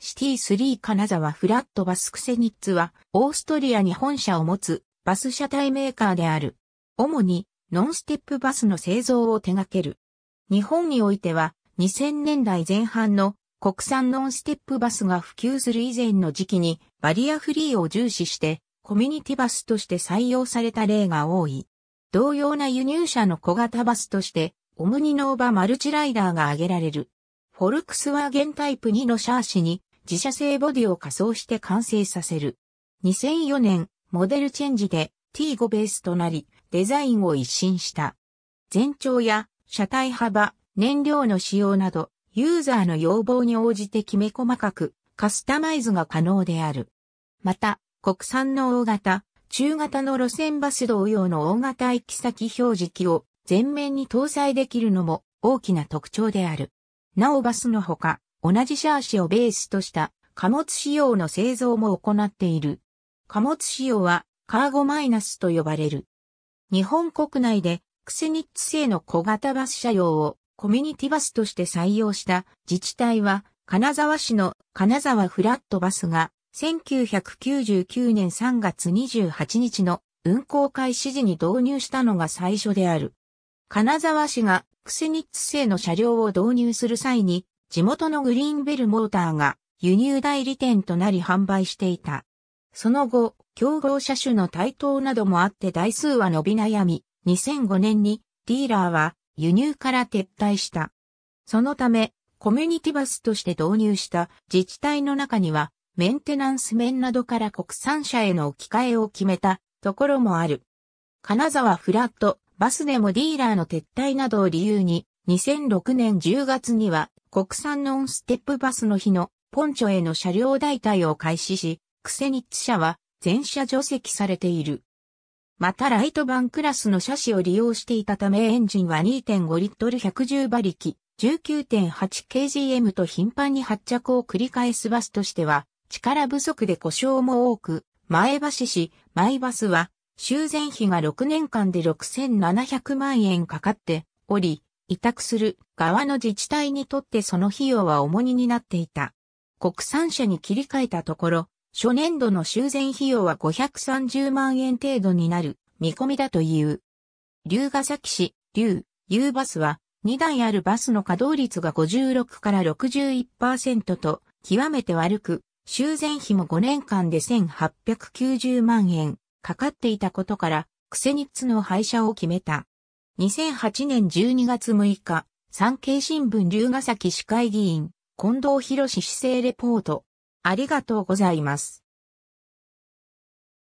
シティ3金沢フラットバスクセニッツは、オーストリアに本社を持つバス車体メーカーである。主にノンステップバスの製造を手掛ける。日本においては、2000年代前半の国産ノンステップバスが普及する以前の時期にバリアフリーを重視してコミュニティバスとして採用された例が多い。同様な輸入車の小型バスとしてオムニノーバマルチライダーが挙げられる。フォルクスワーゲンタイプ2のシャーシに自社製ボディを仮装して完成させる。2004年、モデルチェンジで T5 ベースとなり、デザインを一新した。全長や車体幅、燃料の使用など、ユーザーの要望に応じてきめ細かく、カスタマイズが可能である。また、国産の大型、中型の路線バス同様の大型行き先表示機を全面に搭載できるのも大きな特徴である。なおバスのほか、同じシャーシをベースとした貨物仕様の製造も行っている。貨物仕様はカーゴマイナスと呼ばれる。日本国内でクセニッツ製の小型バス車用をコミュニティバスとして採用した自治体は金沢市の金沢フラットバスが1999年3月28日の運行開始時に導入したのが最初である。金沢市がクセニッツ製の車両を導入する際に地元のグリーンベルモーターが輸入代理店となり販売していた。その後、競合車種の台頭などもあって台数は伸び悩み、2005年にディーラーは輸入から撤退した。そのため、コミュニティバスとして導入した自治体の中には、メンテナンス面などから国産車への置き換えを決めたところもある。金沢フラット、バスでもディーラーの撤退などを理由に、2006年10月には国産ノンステップバスの日のポンチョへの車両代替を開始し、クセニッツ車は全車除籍されている。またライトバンクラスの車種を利用していたためエンジンは2.5リットル110馬力、19.8kgm と頻繁に発着を繰り返すバスとしては、力不足で故障も多く、前橋市、前バスは、修繕費が6年間で6700万円かかっており、委託する側の自治体にとってその費用は重荷になっていた。国産車に切り替えたところ、初年度の修繕費用は530万円程度になる見込みだという。龍ヶ崎市、龍、U バスは2台あるバスの稼働率が56から61%と極めて悪く、修繕費も5年間で1890万円かかっていたことから、クセニッツの廃車を決めた。2008年12月6日、産経新聞龍ヶ崎市会議員、近藤博史市政レポート。ありがとうございます。